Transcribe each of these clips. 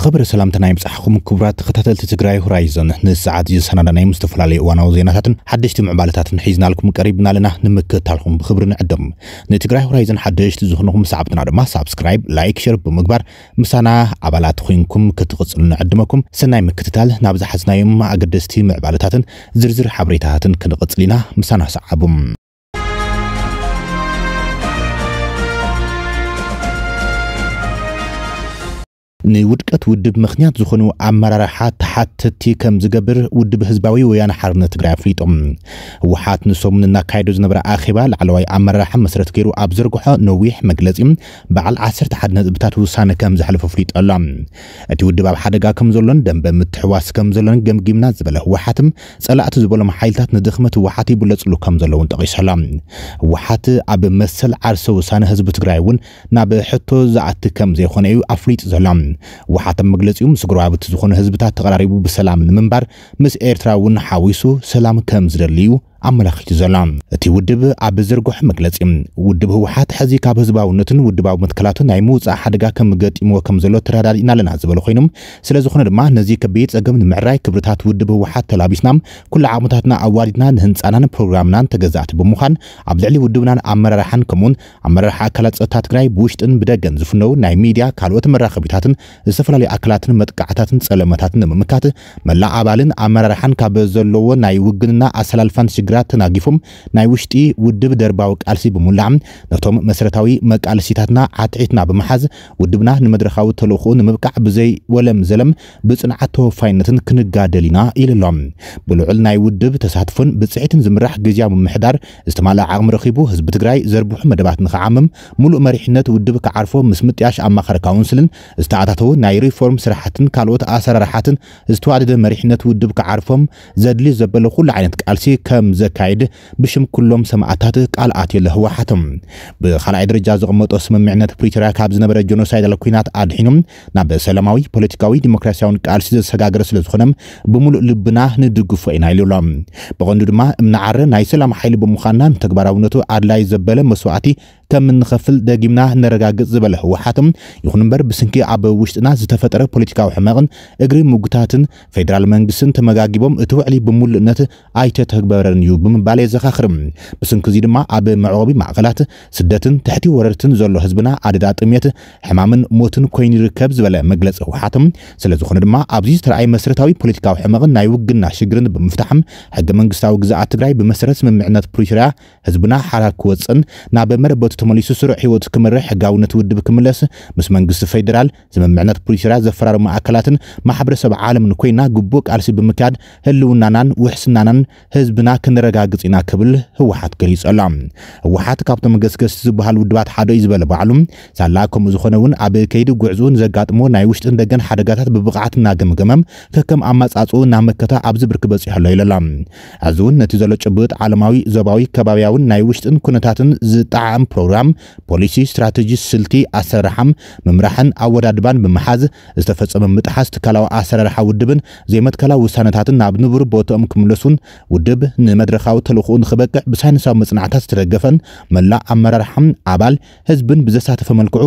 ዝኸበረ ሰላምትና ይምፃሕኩም ክቡራት ተኸታተልቲ ትግራይ ሆራይዘን ንሰዓት ዝሰናዳናዮም ዝተፈላለዩ እዋናዊ ዜናታትን ሓደሽቲ ምዕባለታትን ሒዝናልኩም ቀሪብና ኣለና ንምክታልኩም ብክብሪ ንዕድም ንትግራይ ሆራይዘን ሓደሽቲ ዝኾንኩም ሰዓብትና ድማ ሳብስክራይብ ላይክ ሸር ብምግባር ምሳና ኣባላት ኮንኩም ክትቕፅሉ ንዕድመኩም ሰናይ ምክትታል ናብ ዝሓዝናዮም ኣገደስቲ ምዕባለታትን ዝርዝር ሓበሬታታትን ክንቕፅል ኢና ምሳና ሰዓቡም نودكت ودب مخنيات زخنو عمراراحا تحات تيكم زقبر ودب هزباوي ويان حرنة تغرافيتم وحات نسو من الناكايدوز نبرا آخيبا لعلوي عمراراحا مسرت كيرو أبزرقوحا نويح مقلزيم بعل عصر تحادنا زبتاتو سانة كم زحلفو فريت اللام اتي ودب عبحادقا كم زولون دنب متحواس كم زولون قم قيمنا زباله وحاتم سألات زبولم حايلتات ندخمت وحاتي بلس لو كم زولون تغيش اللام وحات عب مسل عرسو سانة هزب تغرايون نابي حتو زعت كم زيخونيو أفريت زولام ኤርትራን ውሓት ኣብ መግለፂኡ ምስ ጉርባብቲ ዝኾነ ህዝብታት ተቐራሪቡ ብሰላም ንምንባር ምስ ኤርትራ እውን ሓዊሱ ሰላም ከም ዝደልዩ ኣመላኺቱ ዘሎ እቲ ውድብ ኣብ ዘርግሖ መግለፂ ውድብ ህወሓት ሕዚ ካብ ህዝባውነትን ውድባዊ መትከላቱን ናይ ምውፃእ ሓደጋ ከም ገጢምዎ ከም ዘሎ ተረዳዲእና ኣለና ዝበሎ ኮይኖም ስለ ዝኾነ ድማ ነዚ ከቢድ ፀገም ንምዕራይ ክብርታት ውድብ ህወሓት ተላቢስና ኩሉ ዓቕምታትና ኣዋዲድና ንህንፃናን ፕሮግራምናን ተገዛእቲ ብምዃን ኣብ ልዕሊ ውድብናን ኣመራርሓን ከምኡውን ኣመራርሓ ኣካላት ፀጥታ ትግራይ ብውሽጥን ብደገን ዝፍነው ናይ ሚድያ ካልኦት መራኸቢታትን ዝተፈላለዩ ኣካላትን መጥቃዕታትን ፀለመታትን ንምምካት መላእ ኣባልን ኣመራርሓን ካብ ዘለዎ ናይ ውግንና ኣሰላልፋን ሽግ ትግራት ተናጊፎም ናይ ውሽጢ ውድብ ደርባዊ ቃልሲ ብምላዕ ነቶም መሰረታዊ መቃልሲታትና ዓትዒትና ብምሓዝ ውድብና ንመድረካዊ ተልእኮ ንምብቃዕ ብዘይ ወለም ዘለም ብፅንዓት ተወፋይነትን ክንጋደሊና ኢና ብልዑል ናይ ውድብ ተሳትፎን ብፅዒትን ዝምራሕ ግዜያ ምምሕዳር ዝተማልአ ዓቕሚ ረኺቡ ህዝቢ ትግራይ ዘርብሑ መደባት ንክዓምም ሙሉእ መሪሕነት ውድብ ክዓርፎ ምስ ምጥያሽ ኣማኻሪ ካውንስልን ዝተኣታተው ናይ ሪፎርም ስራሕትን ካልኦት ኣሰራርሓትን ዝተዋደደ መሪሕነት ውድብ ክዓርፎም ዘድልዩ ዘበለ ኩሉ ዓይነት ቃልሲ ከም ዘካይድ ብሽምኩሎም ሰማዕታት ቃልኣት የለ ህወሓትም ብካልኣይ ደረጃ ዘቕመጦ ስምምዕነት ፕሪቶርያ ካብ ዝነበረ ጀኖሳይዳለ ኩናት ኣድሒኖም ናብ ሰላማዊ ፖለቲካዊ ዲሞክራሲያውን ቃልሲ ዘሰጋግረ ስለ ዝኾነም ብምሉእ ልብና ንድግፎ ኢና ኢሉ ብቐንዱ ድማ እምናዓረ ናይ ሰላም ሓይሊ ብምዃንና ንተግባራውነቱ ኣድላይ ዘበለ መስዋዕቲ ከም ንኸፍል ደጊምና ነረጋግፅ ዝበለ ህወሓትም ይኹን እምበር ብስንኪ ኣብ ውሽጥና ዝተፈጠረ ፖለቲካዊ ሕመቕን እግሪ ምጉታትን ፌደራል መንግስትን ተመጋጊቦም እቲ ውዕሊ ብምሉእነት ኣይተተግበረን እዩ ብምባል የዘኻኽር ብስንኪ እዚ ድማ ኣብ መዕቆቢ ማእኸላት ስደትን ትሕቲ ወረርትን ዘሎ ህዝብና ኣደዳ ጥሜት ሕማምን ሞትን ኮይኑ ይርከብ ዝበለ መግለፂ ህወሓትም ስለዝኾነ ድማ ኣብዚ ዝተረኣየ መሰረታዊ ፖለቲካዊ ሕመቕን ናይ ውግና ሽግርን ብምፍታሕም ሕገ መንግስታዊ ግዛኣት ትግራይ ብመሰረት ስምምዕነት ፕሪቶርያ ህዝብና ሓራ ክወፅን ናብ መረበቱ ተመሊሱ ስሩዕ ሂወቱ ክመርሕ ሕጋውነት ውድብ ክምለስ ምስ መንግስቲ ፌደራል ስምምዕነት ፕሪቶርያ ዘፈራርሙ ኣካላትን ማሕበረሰብ ዓለምን ኮይና ግቡእ ቃልሲ ብምክያድ ህልውናናን ውሕስናናን ህዝብና ክንረጋግፅ ኢና ክብል ህወሓት ገሊጹ ኣሎ ህወሓት ካብቶም ገስገስቲ ዝበሃል ውድባት ሓደ እዩ ዝበለ ባዕሉ ሳላ ከምኡ ዝኾነ እውን ኣብ ከይዲ ጉዕዙ ዘጋጥሞ ናይ ውሽጥን ደገን ሓደጋታት ብብቕዓት እናገምገመም ከከም ኣማጻፅኡ እናመከተ ኣብዚ ብርኪ በፂሑ ኣሎ ኢለላ እዚ እውን ነቲ ዘሎ ጭብጥ ዓለማዊ ዞባዊ ከባብያውን ናይ ውሽጥን ኩነታትን ዝጠዓዕም ፕሮ ፕሮግራም ፖሊሲ ስትራተጂ ስልቲ ኣሰራርሓም ምምራሕን ኣወዳድባን ብምሓዝ ዝተፈፀመ ምጥሓስ ትካላዊ ኣሰራርሓ ውድብን ዘይመትከላዊ ውሳነታትን ናብ ንቡር ቦትኦም ክምለሱን ውድብ ንመድረካዊ ተልእኽኡ ንክበቅዕ ብሳይንሳዊ መፅናዕታት ዝተደገፈን መላእ ኣመራርሓም ኣባል ህዝብን ብዘሳተፈ መልክዑ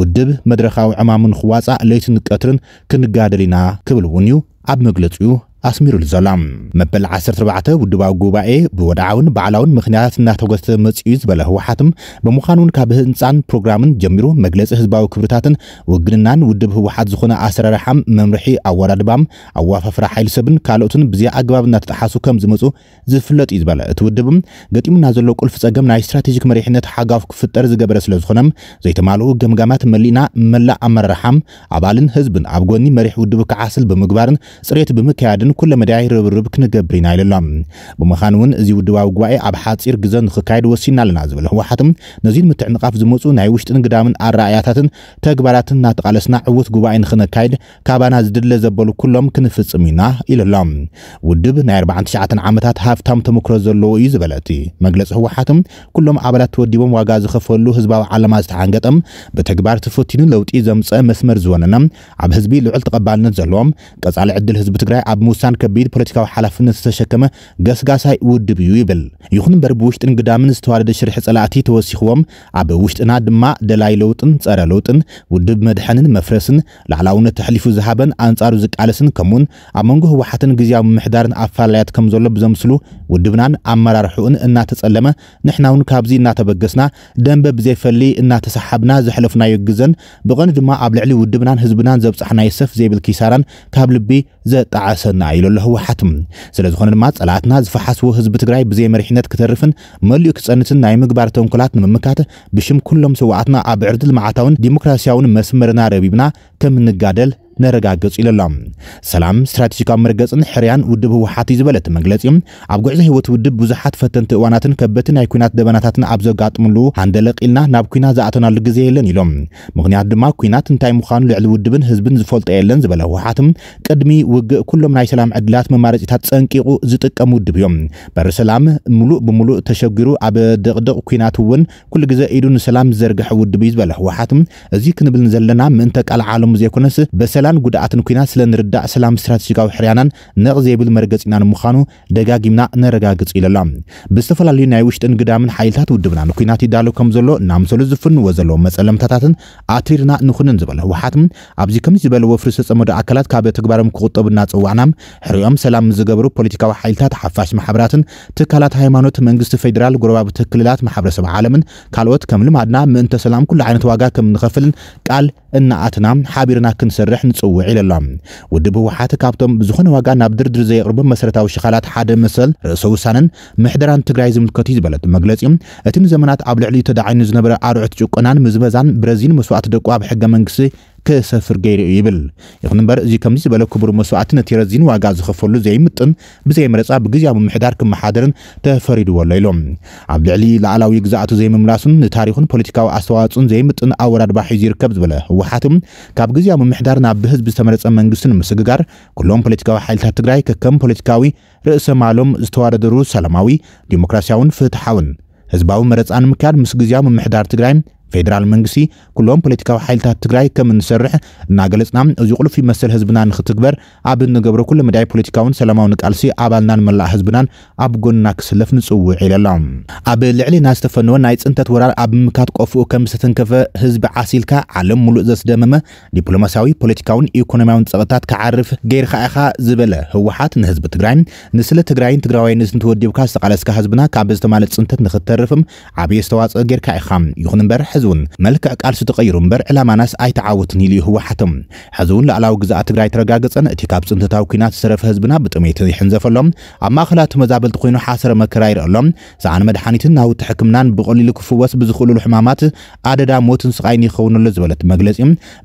ውድብ መድረካዊ ዕማሙ ንክዋፃእ ለይትን ቀትርን ክንጋደል ኢና ክብል እውን እዩ ኣብ መግለፂኡ ኣስሚሩ ዘሎ መበል 14 ውድባዊ ጉባኤ ብወድዓውን ባዕላውን ምክንያት እናተጎተ መፅኡ ዝበለ ህወሓትም ብምዃኑ እውን ካብ ህንፃን ፕሮግራምን ጀሚሩ መግለፂ ህዝባዊ ክብርታትን ውግንናን ውድብ ህወሓት ዝኾነ ኣሰራርሓም መምርሒ ኣወዳድባም ኣዋፋፍራ ሓይሊ ሰብን ካልኦትን ብዘይ ኣግባብ እናተጣሓሱ ከም ዝመፁ ዝፍለጥ እዩ ዝበለ እቲ ውድብም ገጢሙና ዘሎ ቁልፍ ፀገም ናይ ስትራቴጂክ መሪሕነት ሓጋፍ ክፍጠር ዝገበረ ስለ ዝኾነም ዘይተማልኡ ገምጋማት መሊእና መላእ ኣመራርሓም ኣባልን ህዝብን ኣብ ጎኒ መሪሕ ውድብ ክዓስል ብምግባርን ፅሬት ብምከያድን ኩለ መዳይ ርብርብ ክንገብር ኢና ኢሉ ብምዃን እውን እዚ ውድባዊ ጉባኤ ኣብ ሓፂር ግዜ ንክካየድ ወሲና ኣለና ዝብል ህወሓትም ነዚ ንምትዕንቃፍ ዝመፁ ናይ ውሽጥን ግዳምን ኣረኣያታትን ተግባራትን እናተቃለስና ዕውት ጉባኤ ንክነካይድ ካባና ዝድለ ዘበሉ ኩሎም ክንፍፅም ኢና ኢሉ ውድብ ናይ 49 ዓመታት ሃፍታም ተመክሮ ዘለዎ እዩ ዝበለ እቲ መግለፂ ህወሓትም ኩሎም ኣባላት ተወዲቦም ዋጋ ዝኸፈሉ ህዝባዊ ዓለማ ዝተሓንገጠም ብተግባር ተፈቲኑ ለውጢ ዘምፀ መስመር ዝወነነ ኣብ ህዝቢ ልዑል ተቐባልነት ዘለዎም ቀጻሊ ዕድል ህዝቢ ትግራይ ኣብ ምውሳ ዳርቻን ከቢድ ፖለቲካዊ ሓላፍነት ዝተሸከመ ገስጋሳይ ውድብ እዩ ይብል ይኹን እምበር ብውሽጥን ግዳምን ዝተዋደደ ሽርሒ ጸላእቲ ተወሲኽዎም ኣብ ውሽጥና ድማ ደላይ ለውጥን ጸረ ለውጥን ውድብ መድሐንን መፍረስን ላዕላውነት ተሕሊፉ ዝሃበን ኣንጻሩ ዝቃለስን ከምውን ኣብ መንጎ ህወሓትን ግዜያዊ ምምሕዳርን ኣፈላላያት ከም ዘሎ ብዘምስሉ ውድብናን ኣመራርሑኡን እናተጸለመ ንሕና እውን ካብዚ እናተበገስና ደንበ ብዘይፈሊ እናተሰሓብና ዘሕለፍናዮ ግዘን ብቐኒ ድማ ኣብ ልዕሊ ውድብናን ህዝብናን ዘብፃሕናዮ ሰፍ ዘይብል ኪሳራን ካብ ልቢ ዘጣዓሰና ኢሉ ኣሎ ህወሓት ስለ ድማ ፀላእትና ዝፈሓስዎ ህዝቢ ትግራይ ብዘይ መሪሕነት ክተርፍን መሊኡ ክፀንስን ናይ ምግባር ተንኮላት ንምምካት ብሽም ኩሎም ስዋዓትና ኣብ ዕርድል መዓታውን ዲሞክራሲያውን መስመርና ረቢብና ከም ንጋደል ነረጋገጹ ኢለላ ሰላም ስትራቴጂካዊ መርገፅን ሕርያን ውድብ ህወሓት እዩ ዝበለት መግለፂ ኣብ ጉዕዞ ህይወት ውድብ ብዙሓት ፈተንቲ እዋናትን ከበቲ ናይ ኩናት ደበናታትን ኣብ ዘጋጥምሉ ሃንደለቂልና ናብ ኩናት ዝኣተናሉ ግዜ የለን ኢሎም ምክንያቱ ድማ ኩናት እንታይ ምዃኑ ልዕሊ ውድብን ህዝብን ዝፈልጦ የለን ዝበለ ህወሓት ቅድሚ ውግእ ኩሎም ናይ ሰላም ዕድላት መማረፂታት ፀንቂቁ ዝጥቀም ውድብ እዮም በሪ ሰላም ሙሉእ ብምሉእ ተሸጊሩ ኣብ ድቕድቕ ኩናት እውን ኩሉ ግዜ ኢዱ ንሰላም ዝዘርግሐ ውድብ እዩ ዝበለ ህወሓት እዚ ክንብል ዘለና ምእንተ ቃል ዓለሙ ዘይኮነስ በሰ ምዕላን ጉድኣትን ኩናት ስለ ንርዳእ ሰላም ስትራቴጂካዊ ሕርያናን ንቕ ዘይብል መረገፂና ንምዃኑ ደጋጊምና ነረጋግፅ ኢሉ ኣላ ብዝተፈላለዩ ናይ ውሽጥን ግዳምን ሓይልታት ውድብና ንኩናት ይዳሎ ከም ዘሎ እናምሰሉ ዝፍንዎ ዘለዎ መፀለምታታትን ኣትሪርና ንኹንን ዝበለ ህወሓት ኣብዚ ከምዚ ዝበለ ወፍሪ ዝተፀመዱ ኣካላት ካብ ተግባሮም ክቁጠቡ እናፀዋዕና ሕሪኦም ሰላም ዝገብሩ ፖለቲካዊ ሓይልታት ሓፋሽ ማሕበራትን ትካላት ሃይማኖት መንግስቲ ፌደራል ጎረባብቲ ክልላት ማሕበረሰብ ዓለምን ካልኦት ከም ልማድና ምእንተ ሰላም ኩሉ ዓይነት ዋጋ ከም ንኸፍልን ቃል እናኣትና ሓቢርና ክንሰርሕ ፅውዕ ኢሉ ኣሎ ውድብ ህወሓት ካብቶም ብዝኾነ ዋጋ ናብ ድርድር ዘየቕርቡ መሰረታዊ ሽኻላት ሓደ መሰል ርእሰ ውሳነን ምሕደራን ትግራይ ዝምልከት እዩ ዝበለት መግለፂ እቲ ንዘመናት ኣብ ልዕሊ ተዳዒኑ ዝነበረ ኣርዑት ጭቆናን ምዝበዛን ብረዚን መስዋእቲ ደቁ ኣብ ሕገ መንግስቲ ክሰፍር ገይሩ ይብል ይኹን እምበር እዚ ከምዚ ዝበለ ክቡር መስዋዕቲ ነቲ ረዚን ዋጋ ዝኸፈሉ ዘይምጥን ብዘይመረፃ ብግዜያዊ ምምሕዳር ክመሓደርን ተፈሪድዎ ኣሎ ኢሎም ኣብ ልዕሊ ላዕላዊ ግዛእቱ ዘይምምላሱን ንታሪኹን ፖለቲካዊ ኣስተዋፅኡን ዘይምጥን ኣወዳድባ ሒዙ ይርከብ ዝበለ ህወሓትም ካብ ግዜያዊ ምምሕዳር ናብ ብህዝቢ ዝተመረፀ መንግስቲ ንምስግጋር ኩሎም ፖለቲካዊ ሓይልታት ትግራይ ከከም ፖለቲካዊ ርእሰ ማሎም ዝተወዳደሩ ሰላማዊ ዲሞክራስያውን ፍትሓውን ህዝባዊ መረፃ ንምክያድ ምስ ግዜያዊ ምምሕዳር ትግራይ ፌደራል መንግስቲ ኩሎም ፖለቲካዊ ሓይልታት ትግራይ ከም እንሰርሕ እናገለፅና እዚ ቁልፍ መሰል ህዝብና ንክትግበር ኣብ እንገብሮ ኩሉ መዳይ ፖለቲካውን ሰላማዊ ንቃልሲ ኣባልናን መላእ ህዝብናን ኣብ ጎንና ክስለፍ ንፅውዕ ኢለ ኣሎ ኣብ ልዕሊ ና ዝተፈነወ ናይ ፅንተት ወራር ኣብ ምምካት ቆፍኡ ከም ዝተተንከፈ ህዝቢ ዓሲልካ ዓለም ሙሉእ ዘስደመመ ዲፕሎማስያዊ ፖለቲካውን ኢኮኖምያውን ፀቕታት ክዓርፍ ገይርካ ኢኻ ዝበለ ህወሓት ንህዝቢ ትግራይን ንስለ ትግራይን ትግራዋይነትን ንትወዲብካ ዝተቃለስካ ህዝብና ካብ ዝተማለ ፅንተት ንክትተርፍም ዓብየ ዝተዋፅኦ ጌርካ ኢኻ ይኹን እምበር ሕዚ እውን መልክዕ ቃልሲ ተቐይሩ እምበር ዕላማናስ ኣይተዓወትን ኢሉ ይህወሓቶም ሕዚ እውን ላዕላዊ ግዛእ ትግራይ ተረጋገፀን እቲ ካብ ፅንተታዊ ኩናት ዝተረፈ ህዝብና ብጥሜት ይሕንዘፈሎም ኣብ ማእኸላት መዛበልቲ ኮይኑ ሓሰረ መከራ ይርአሎም ሰዓነ መድሓኒትን ናውቲ ሕክምናን ብቐሊሉ ክፍወስ ብዝኽእልሉ ሕማማት ኣደዳ ሞትን ስቃይን ይኸውነሉ ዝበለት መግለፂ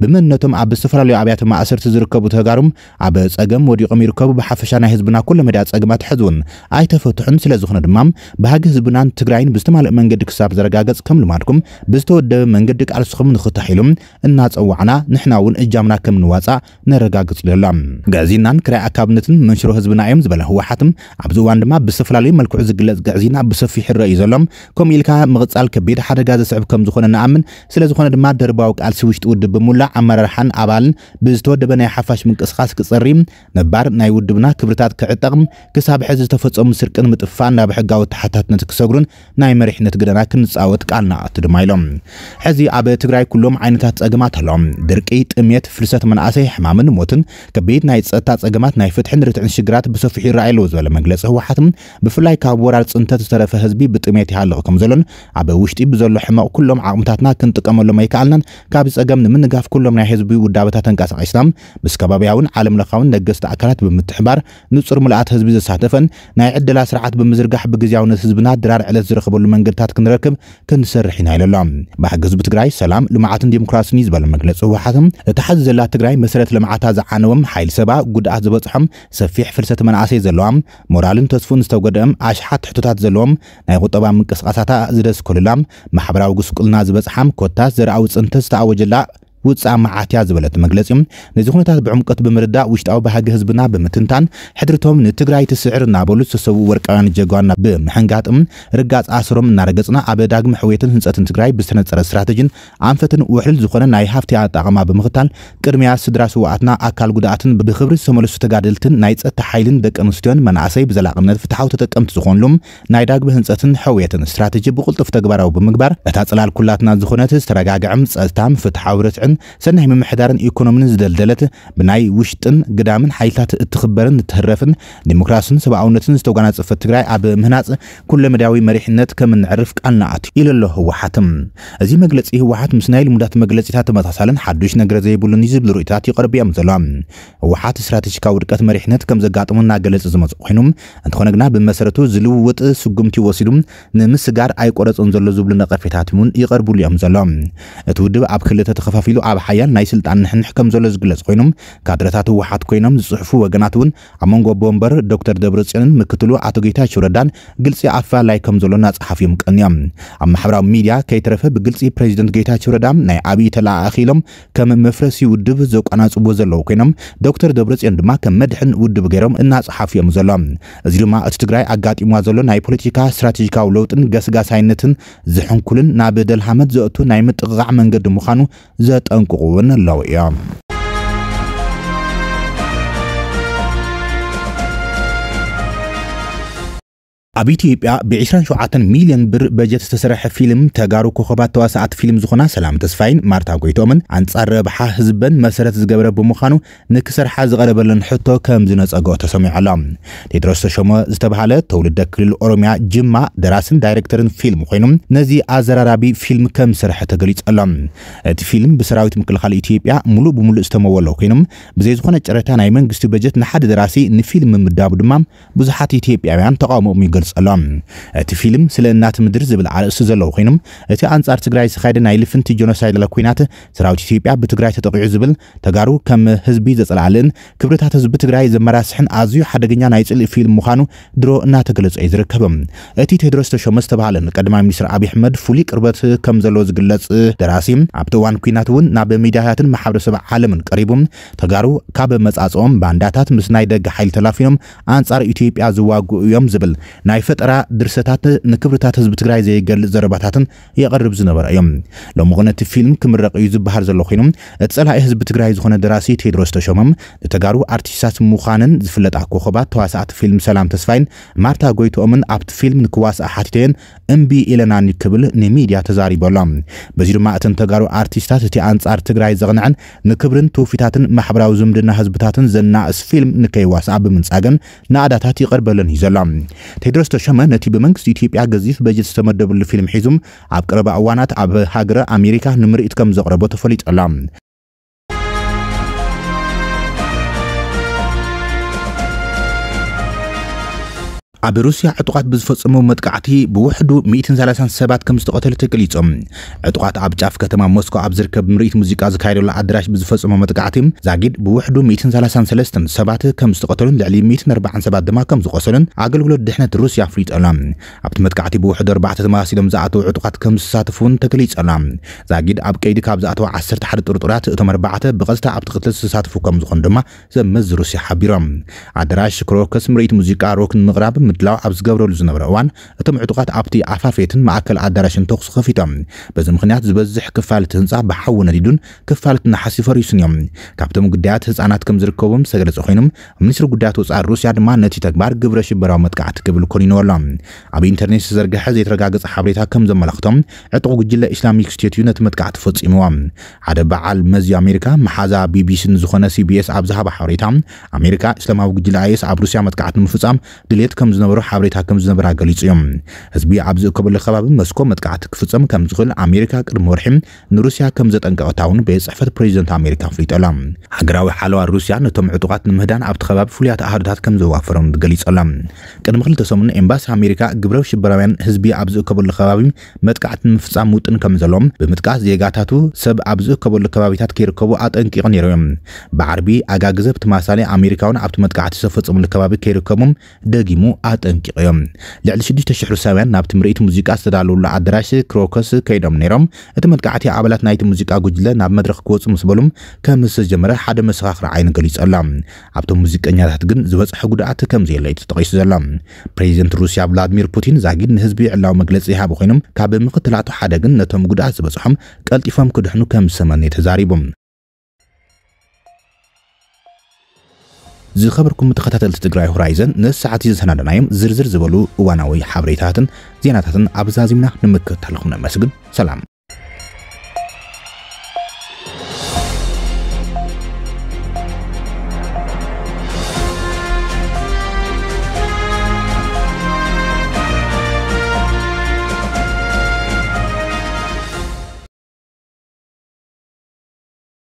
ብመንነቶም ኣብ ዝተፈላለዩ ኣብያተ ማእሰርቲ ዝርከቡ ተጋሩም ኣብ ፀገም ወዲቖም ይርከቡ ብሓፈሻ ናይ ህዝብና ኩሉ መድያ ፀገማት ሕዚ እውን ኣይተፈትሑን ስለዝኾነ ድማ ባህጊ ህዝብናን ትግራይን ብዝተማልእ መንገዲ ክሳብ ዘረጋገፅ ከም ልማድኩም ብዝተወ ብዝተወደበ መንገዲ ቃል ስኹም ኢሎም እናፀዋዕና ንሕና እውን እጃምና ከም ንዋፃእ ነረጋግፅ ዘሎ ግዕዚናን ክራይ ኣካብነትን መንሽሮ ህዝብና እዮም ዝበለ ህወሓትም ኣብዚ እዋን ድማ ብዝተፈላለዩ መልክዑ ዝግለፅ ግዕዚና ብሰፊሕ ይርአ ዘሎም ከምኡ ኢልካ ምቕፃል ከቢድ ሓደጋ ዘስዕብ ከም ዝኾነ ንኣምን ስለ ዝኾነ ድማ ደርባዊ ቃልሲ ውሽጢ ውድብ ብምላእ ኣመራርሓን ኣባልን ብዝተወደበ ናይ ሓፋሽ ምንቅስቓስ ክፀሪ ነባር ናይ ውድብና ክብርታት ክዕጠቕም ክሳብ ሕዚ ዝተፈፀሙ ስርቅን ምጥፋእ ናብ ሕጋዊ ተሓታትነት ክሰግሩን ናይ መሪሕነት ግደና ክንፃወት ቃልና ኣቱ ድማ ኢሎም ሕዚ ኣብ ትግራይ ኩሎም ዓይነታት ፀገማት ኣሎም ድርቂ ጥሜት ፍልሰት መናእሰይ ሕማምን ሞትን ከቢድ ናይ ፀጥታ ፀገማት ናይ ፍትሕን ርትዕን ሽግራት ብሰፊሑ ይረኣየ ኣለዎ ዝበለ መግለፂ ህወሓት ብፍላይ ካብ ወራር ፅንተት ዝተረፈ ህዝቢ ብጥሜት ይሃለኹ ከም ዘሎን ኣብ ውሽጢ ብዘሎ ሕማቕ ኩሎም ዓቕምታትና ክንጥቀመሎም ኣይከኣልናን ካብ ፀገም ንምንጋፍ ኩሎም ናይ ህዝቢ ውዳበታት ተንቀሳቒስና ምስ ከባብያውን ዓለም ዓለምለኻውን ነገስቲ ኣካላት ብምትሕባር ንፁር ምልኣት ህዝቢ ዘሳተፈን ናይ ዕድላ ስርዓት ብምዝርጋሕ ብግዜያውነት ህዝብና ድራር ዕለት ዝረኽበሉ መንገድታት ክንረክብ ክንሰርሕ ኢና ኢለሎም ባሕጊ ህዝቢ ትግራይ ሰላም ልምዓትን ዲሞክራስን እዩ ዝበለ መግለፂ ህወሓትም እቲ ሓዚ ዘላ ትግራይ መሰረት ልምዓታ ዝዓነወም ሓይል ሰባ ጉድኣት ዝበፅሖም ሰፊሕ ፍልሰት መናእሰይ ዘለዋም ሞራልን ተስፉን ዝተጎደአም ኣሽሓት ሕቶታት ዘለዎም ናይ ቁጠባ ምንቅስቃሳታ ዝደስክልላ ማሕበራዊ ጉስቁልና ዝበፅሓም ኮታስ ዘርኣዊ ፅንተ ዝተኣወጀላ ውፃእ መዓት እያ ዝበለት መግለፂ እዩ ነዚ ኩነታት ብዕምቀት ብምርዳእ ውሽጣዊ ባህጊ ህዝብና ብምትንታን ሕድርቶም ንትግራይ ትስዕር እናበሉ ዝተሰቡ ወርቃውያን ጀጓና ብምሕንጋጥ ርጋፅ ኣስሮም እናረገፅና ኣብ ዳግሚ ሕውየትን ህንፀትን ትግራይ ብዝተነፀረ ስትራተጅን ኣንፈትን ውሕል ዝኾነ ናይ ሃፍቲ ኣጠቓቕማ ብምኽታል ቅድሚያ ስድራ ስዋኣትና ኣካል ጉዳኣትን ብክብሪ ዝተመለሱ ተጋደልትን ናይ ፀጥታ ሓይልን ደቂ ኣንስትዮን መናእሰይ ብዘላቕነት ፍትሓዊ ተጠቀምቲ ዝኾንሉ ናይ ዳግሚ ህንፀትን ሕውየትን ስትራተጂ ብቕልጡፍ ተግባራዊ ብምግባር እታ ፅላል ኩላትና ዝኾነት ዝተረጋግዕም ፀጥታም ፍትሓዊ ርትዕ ምብላዕን ሰናይ ምምሕዳርን ኢኮኖምን ዝደልደለት ብናይ ውሽጥን ግዳምን ሓይልታት እትኽበርን እትህረፍን ዲሞክራስን ሰብኣውነትን ዝተጓናፀፈት ትግራይ ኣብ ምህናፅ ኩለ መዳዊ መሪሕነት ከም እንዕርፍ ቃል ንኣትዩ ኢሉ ኣሎ ህወሓትም እዚ መግለፂ ህወሓት ምስ ናይ ልሙዳት መግለፂታት ተመሳሳልን ሓዱሽ ነገር ዘይብሉን እዩ ዝብል ርእታት ይቐርብ እዮም ዘለዋ ህወሓት ስትራቴጂካዊ ውድቀት መሪሕነት ከም ዘጋጥሙና ገለፂ ዝመፁ ኮይኑ እንትኾነ ግና ብመሰረቱ ዝልውውጥ ስጉምቲ ወሲዱ ንምስጋር ኣይቆረፅን ዘሎ ዝብሉ ነቐፌታት እውን ይቐርቡሉ እዮም ዘሎ እቲ ውድብ ኣብ ክልተ ተኸፋፊሉ ኢሉ ኣብ ሓያል ናይ ስልጣን ንሕንሕ ከም ዘሎ ዝግለጽ ኮይኖም ካድረታት ህወሓት ኮይኖም ዝፅሕፉ ወገናት እውን ኣብ መንጎ ቦወንበር ዶክተር ደብረፅዮንን ምክትሉ ኣቶ ጌታቸው ረዳን ግልፂ ኣፈላላይ ከም ዘሎ እናፀሓፍ እዮም ቀኒዮም ኣብ ማሕበራዊ ሚድያ ከይተረፈ ብግልፂ ፕሬዚደንት ጌታቸው ረዳ ናይ ዓብዪ ተለኣኺሎም ከም መፍረሲ ውድብ ዘቋናፅቦ ዘለዉ ኮይኖም ዶክተር ደብረፅዮን ድማ ከም መድሕን ውድብ ገይሮም እናፀሓፍ እዮም ዘሎ እዚ ድማ እቲ ትግራይ ኣጋጢምዋ ዘሎ ናይ ፖለቲካ ስትራቴጂካዊ ለውጥን ገስጋሳይነትን ዝሕንኩልን ናብ ደልሃመት ዘእቱ ናይ ምጥቕቓዕ መንገዲ ምዃኑ ዘጠ ጠንቅቁ እንለውያ ኣብ ኢትዮጵያ ብ27 ሚልዮን ብር በጀት ዝተሰርሐ ፊልም ተጋሩ ኮኸባት ተዋሳኣት ፊልም ዝኾና ሰላም ተስፋይን ማርታ ጎይቶምን ኣንጻር ረብሓ ህዝበን መሰረት ዝገበረ ብምዃኑ ንክሰርሓ ዝቐረበለን ሕቶ ከም ዝነፀግኦ ተሰሚዑ ኣሎ ቴድሮስ ተሾመ ዝተባሃለ ተውልደ ክልል ኦሮምያ ጅማ ደራስን ዳይረክተርን ፊልም ኮይኑ ነዚ ኣዘራራቢ ፊልም ከም ዝሰርሐ ተገሊጹ ኣሎ እቲ ፊልም ብሰራዊት ምክልኻል ኢትዮጵያ ሙሉእ ብምሉእ ዝተመወሎ ኮይኑ ብዘይ ዝኾነ ጨረታ ናይ መንግስቲ በጀት ንሓደ ደራሲ ንፊልም ምምዳቡ ድማ ብዙሓት ኢትዮጵያውያን ተቃውሞኦም ይገልጹ ይገልጽ እቲ ፊልም ስለ እናት ምድር ዝብል ኣርእስቲ ዘለዎ ኮይኖም እቲ ኣንጻር ትግራይ ዝካየደ ናይ ልፍንቲ ጆኖሳይድ ኩናት ሰራዊት ኢትዮጵያ ብትግራይ ተጠቂዑ ዝብል ተጋሩ ከም ህዝቢ ዘጸላልእን ክብርታት ህዝቢ ትግራይ ዘመራስሕን ኣዝዩ ሓደገኛ ናይ ጽልኢ ፊልም ምዃኑ ድሮ እናተገለጸ እዩ ዝርከብ እቲ ቴድሮስ ተሾመ ዝተባሃለን ቀዳማይ ሚኒስትር ኣብዪ ኣሕመድ ፍሉይ ቅርበት ከም ዘለዎ ዝግለጽ ደራሲ ኣብቲ እዋን ኩናት እውን ናብ ሚድያታትን ማሕበረሰብ ዓለምን ቀሪቡ ተጋሩ ካብ መጻጽኦም ባንዳታት ምስ ናይ ደገ ሓይሊ ተላፊኖም ኣንጻር ኢትዮጵያ ዝዋግኡ እዮም ዝብል ናይ ናይ ፈጠራ ድርሰታት ንክብርታት ህዝቢ ትግራይ ዘይገልፅ ዘረባታትን የቐርብ ዝነበረ እዮም ሎሚ ኾነ እቲ ፊልም ክምረቕ እዩ ዝበሃል ዘሎ ኮይኑ እቲ ፀላኢ ህዝቢ ትግራይ ዝኾነ ደራሲ ቴድሮስ ተሾመም ንተጋሩ ኣርቲስታት ምዃንን ዝፍለጣ ኮኸባት ተዋሳእቲ ፊልም ሰላም ተስፋይን ማርታ ጎይቶኦምን ኣብቲ ፊልም ንክዋስኣ ሓቲተየን እምቢ ኢለናኒ ክብል ንሚድያ ተዛሪበሎ በዚ ድማ እተን ተጋሩ ኣርቲስታት እቲ ኣንጻር ትግራይ ዘቕንዕን ንክብርን ትውፊታትን ማሕበራዊ ዝምድና ህዝብታትን ዘናእስ ፊልም ንከይዋስኣ ብምንጻገን ንኣዳታት ይቐርበለን እዩ ዘሎ መድረስ ተሸመ ነቲ ብመንግስቲ ኢትዮጵያ ገዚፍ በጀት ዝተመደብሉ ፊልም ሒዙም ኣብ ቀረባ እዋናት ኣብ ሃገረ ኣሜሪካ ንምርኢት ከም ዘቕረቦ ተፈሊጡ ኣሎ ኣብ ሩስያ ዕጡቓት ብዝፈጸሙ መጥቃዕቲ ብውሕዱ 130 ሰባት ከም ዝተቐተሉ ተገሊጾም ዕጡቓት ኣብ ጫፍ ከተማ ሞስኮ ኣብ ዝርከብ ምርኢት ሙዚቃ ዝካየደሉ ኣዳራሽ ብዝፈጸሞ መጥቃዕቲ ዛጊድ ብውሕዱ 133 ሰባት ከም ዝተቐተሉን ልዕሊ 140 ሰባት ድማ ከም ዝቆሰሉን ኣገልግሎት ድሕነት ሩስያ ኣፍሊጠላ ኣብቲ መጥቃዕቲ ብውሕዱ 4 ተመሳሲሎም ዝኣተዉ ዕጡቓት ከም ዝሳተፉ እውን ተገሊጸላ ዛጊድ ኣብ ቀይዲ ካብ ዝኣተወ 11 ጥርጡራት እቶም 4 ብቐጥታ ኣብ ትኽትል ዝሳተፉ ከም ዝኾኑ ድማ ዘመዝ ሩስያ ሓቢሮም ኣዳራሽ ክሮከስ ምርኢት ሙዚቃ ሮክ ንምቕራብ ምድላው ኣብ ዝገብረሉ ዝነበረ እዋን እቶም ዕጡቃት ኣብቲ ኣፋፌትን ማእከል ኣዳራሽን ተኩስ ከፊቶም በዚ ምክንያት ዝበዝሕ ክፋል እቲ ህንፃ ብሓዊ ነዲዱን ክፋል እቲ ናሓሲ ፈሪሱን እዮም ካብቶም ጉዳያት ህፃናት ከም ዝርከቦም ዝተገለፀ ኮይኖም ሚኒስትሪ ጉዳያት ወፃኢ ሩስያ ድማ ነቲ ተግባር ግብረ ሽበራዊ መጥቃዕቲ ክብል ኮኒኑ ኣሎ ኣብ ኢንተርኔት ዝተዘርግሐ ዘይተረጋገፀ ሓበሬታ ከም ዘመላክቶም ዕጡቅ ጉጅለ እስላሚክ ስቴት እዩ ነቲ መጥቃዕቲ ፈፂምዎ ሓደ በዓል መዚ ኣሜሪካ መሓዛ ቢቢሲ ንዝኾነ ሲቢኤስ ኣብ ዝሃበ ሓበሬታ ኣሜሪካ እስላማዊ ጉጅለ ኣይስ ኣብ ሩስያ መጥቃዕቲ ንምፍፃም ድሌት ከም ዝነበሩ ሓበሬታ ከም ዝነበራ ገሊጹ እዮም ህዝቢ ኣብ ዝእከበሉ ከባቢ መስኮ መጥቃዕቲ ክፍፀም ከም ዝኽእል ኣሜሪካ ቅድሚ ወርሒ ንሩስያ ከም ዘጠንቀቕታ እውን ቤት ፅሕፈት ፕሬዚደንት ኣሜሪካ ኣፍሊጠላ ሃገራዊ ሓለዋ ሩስያ ነቶም ዕጡቃት ንምህዳን ኣብቲ ከባቢ ፍሉያት ኣሃዶታት ከም ዘዋፈሮም ገሊጸላ ቅድሚ ክልተ ሰሙን ኤምባሲ ኣሜሪካ ግብረብ ሽበራውያን ህዝቢ ኣብ ዝእከበሉ ከባቢ መጥቃዕቲ ንምፍፃም ውጥን ከም ዘለዎም ብምጥቃስ ዜጋታቱ ሰብ ኣብ ዝእከበሉ ከባቢታት ከይርከቡ ኣጠንቂቑ ነይሩ እዮም ብዓርቢ ኣጋግዘብ ትማሳሌ ኣሜሪካውን ኣብቲ መጥቃዕቲ ዘፈፅሙሉ ከባቢ ከይርከቡ ደጊሙ ኣጠንቂቑ እዮም ልዕሊ 6,000 ሩሳውያን ናብቲ ምርኢት ሙዚቃ ዝተዳለውሉ ኣዳራሽ ክሮከስ ከይዶም ነይሮም እቲ መጥቃዕቲ ኣባላት ናይቲ ሙዚቃ ጉጅለ ናብ መድረክ ክወፁ ምስ በሉም ከም ዝተጀመረ ሓደ መሰኻኽሪ ዓይኒ ገሊጹ ኣሎ ኣብቶም ሙዚቀኛታት ግን ዝበፅሐ ጉድኣት ከምዘየለ እዩ ተጠቒሱ ዘሎ ፕሬዚደንት ሩስያ ቭላድሚር ፑቲን ዛጊድ ንህዝቢ ዕላዊ መግለፂ ይሃቡ ኮይኖም ካብ ምክትላቱ ሓደ ግን ነቶም ጉድኣት ዝበፅሖም ቀልጢፎም ክድሕኑ ከም ዝሰመኒ ተዛሪቡ ዝኸበርኩም ተኸታተልቲ ትግራይ ሆራይዘን ንሰዓት ዘሰናደናዮም ዝርዝር ዝበሉ እዋናዊ ሓበሬታትን ዜናታትን ኣብዛዚምና ንምክታልኹም ነመስግን ሰላም